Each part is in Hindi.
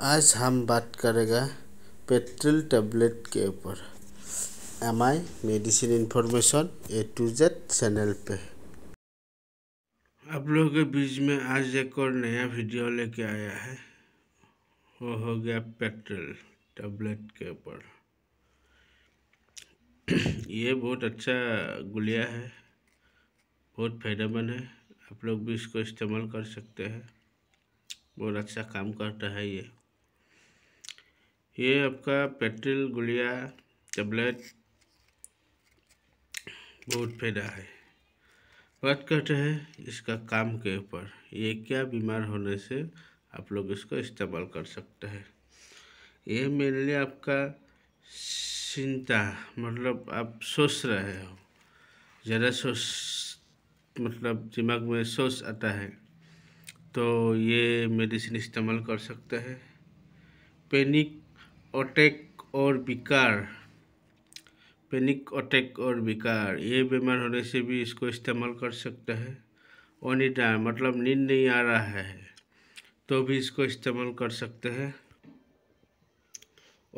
आज हम बात करेगा पेट्रोल टैबलेट के ऊपर M I medicine information A to Z channel पे आप लोगों के बीच में आज एक और नया वीडियो लेके आया है वो हो गया पेट्रोल टैबलेट के ऊपर ये बहुत अच्छा गुलिया है बहुत फायदेमंद है आप लोग भी इसको इस्तेमाल कर सकते हैं बहुत अच्छा काम करता है ये ये आपका पेट्रिल गुड़िया टेबलेट बहुत फायदा है बात करते हैं इसका काम के ऊपर ये क्या बीमार होने से आप लोग इसको इस्तेमाल कर सकते हैं ये मेनली आपका चिंता मतलब आप सोच रहे हो ज़्यादा सोच मतलब दिमाग में सोच आता है तो ये मेडिसिन इस्तेमाल कर सकते हैं पैनिक अटैक और विकार पैनिक अटैक और विकार ये बीमार होने से भी इसको इस्तेमाल कर सकते हैं ओनिडा मतलब नींद नहीं आ रहा है तो भी इसको इस्तेमाल कर सकते हैं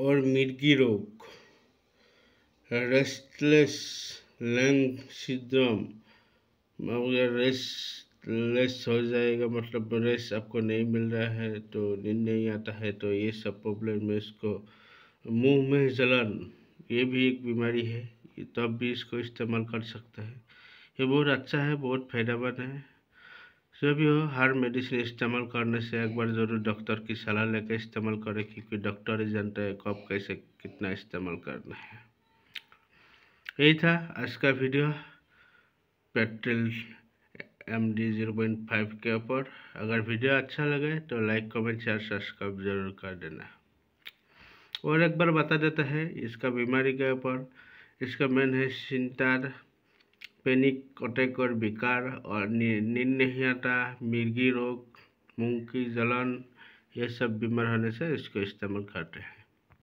और मिर्गी रोग restless lung syndrome restless हो जाएगा मतलब रेस आपको नहीं मिल रहा है तो नींद नहीं आता है तो ये सब प्रॉब्लम में इसको मुंह में जलन ये भी एक बीमारी है तो आप भी इसको इस्तेमाल कर सकते हैं ये बहुत अच्छा है बहुत फायदेमंद है जो भी हो हर मेडिसिन इस्तेमाल करने से एक बार ज़रूर डॉक्टर की सलाह लेकर इस्तेमाल करें क्योंकि डॉक्टर ही जानते हैं कब कैसे कितना इस्तेमाल करना है यही था आज का video petrol M D zero point five के ऊपर अगर वीडियो अच्छा लगे तो लाइक कमेंट शेयर सब्सक्राइब जरूर कर देना और एक बार बता देता है इसका बीमारी के ऊपर इसका मेन है सिंटार पैनिक अटैक और विकार और निर्णहीनता मिर्गी रोग मूंग की जलन ये सब बीमार होने से इसको इस्तेमाल करते हैं